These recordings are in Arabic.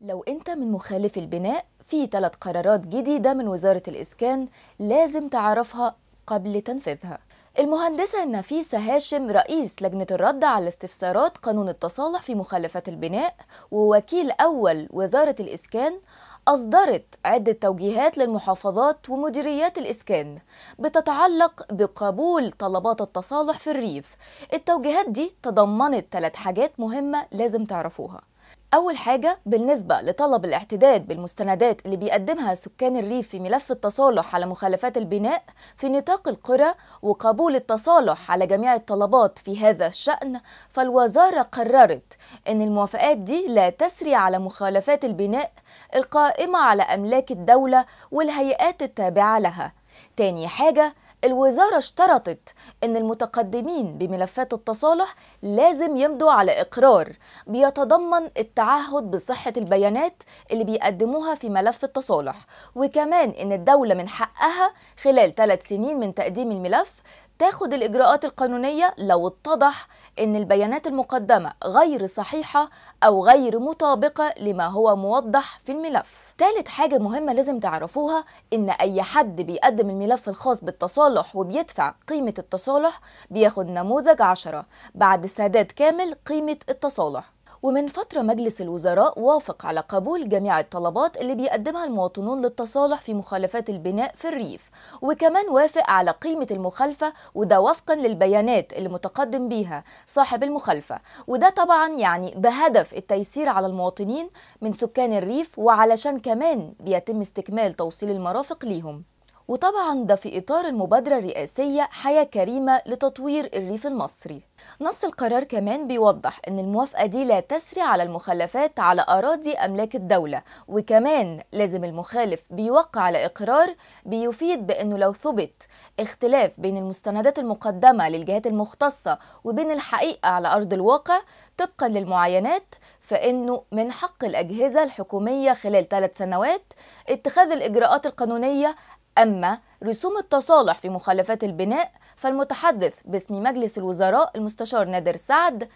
لو انت من مخالفي البناء في ثلاث قرارات جديدة من وزارة الإسكان لازم تعرفها قبل تنفيذها المهندسة نفيسة هاشم رئيس لجنة الرد على استفسارات قانون التصالح في مخالفات البناء ووكيل أول وزارة الإسكان أصدرت عدة توجيهات للمحافظات ومديريات الإسكان بتتعلق بقبول طلبات التصالح في الريف التوجيهات دي تضمنت ثلاث حاجات مهمة لازم تعرفوها أول حاجة بالنسبة لطلب الاعتداد بالمستندات اللي بيقدمها سكان الريف في ملف التصالح على مخالفات البناء في نطاق القرى وقبول التصالح على جميع الطلبات في هذا الشأن فالوزارة قررت أن الموافقات دي لا تسري على مخالفات البناء القائمة على أملاك الدولة والهيئات التابعة لها تاني حاجة الوزارة اشترطت أن المتقدمين بملفات التصالح لازم يمضوا على إقرار بيتضمن التعهد بصحة البيانات اللي بيقدموها في ملف التصالح وكمان أن الدولة من حقها خلال ثلاث سنين من تقديم الملف تاخد الإجراءات القانونية لو اتضح أن البيانات المقدمة غير صحيحة أو غير مطابقة لما هو موضح في الملف تالت حاجة مهمة لازم تعرفوها أن أي حد بيقدم الملف الخاص بالتصالح وبيدفع قيمة التصالح بياخد نموذج عشرة بعد سداد كامل قيمة التصالح ومن فترة مجلس الوزراء وافق على قبول جميع الطلبات اللي بيقدمها المواطنون للتصالح في مخالفات البناء في الريف وكمان وافق على قيمة المخالفة وده وفقا للبيانات اللي متقدم بيها صاحب المخالفة وده طبعا يعني بهدف التيسير على المواطنين من سكان الريف وعلشان كمان بيتم استكمال توصيل المرافق ليهم وطبعا ده في إطار المبادرة الرئاسية حياة كريمة لتطوير الريف المصري نص القرار كمان بيوضح أن الموافقة دي لا تسري على المخلفات على أراضي أملاك الدولة وكمان لازم المخالف بيوقع على إقرار بيفيد بأنه لو ثبت اختلاف بين المستندات المقدمة للجهات المختصة وبين الحقيقة على أرض الواقع طبقا للمعاينات فإنه من حق الأجهزة الحكومية خلال ثلاث سنوات اتخاذ الإجراءات القانونية أما رسوم التصالح في مخالفات البناء فالمتحدث باسم مجلس الوزراء المستشار نادر سعد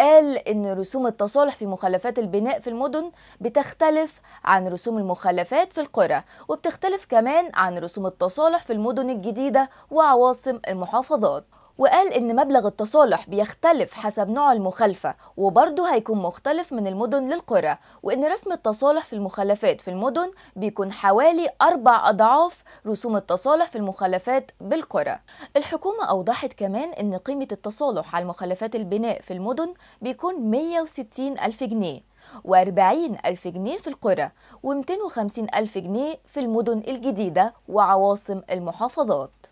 قال إن رسوم التصالح في مخالفات البناء في المدن بتختلف عن رسوم المخالفات في القرى وبتختلف كمان عن رسوم التصالح في المدن الجديدة وعواصم المحافظات وقال إن مبلغ التصالح بيختلف حسب نوع المخالفة وبرضه هيكون مختلف من المدن للقرى وإن رسم التصالح في المخالفات في المدن بيكون حوالي أربع أضعاف رسوم التصالح في المخالفات بالقرى الحكومة أوضحت كمان إن قيمة التصالح على مخالفات البناء في المدن بيكون 160 ألف جنيه و40 ألف جنيه في القرى و250 ألف جنيه في المدن الجديدة وعواصم المحافظات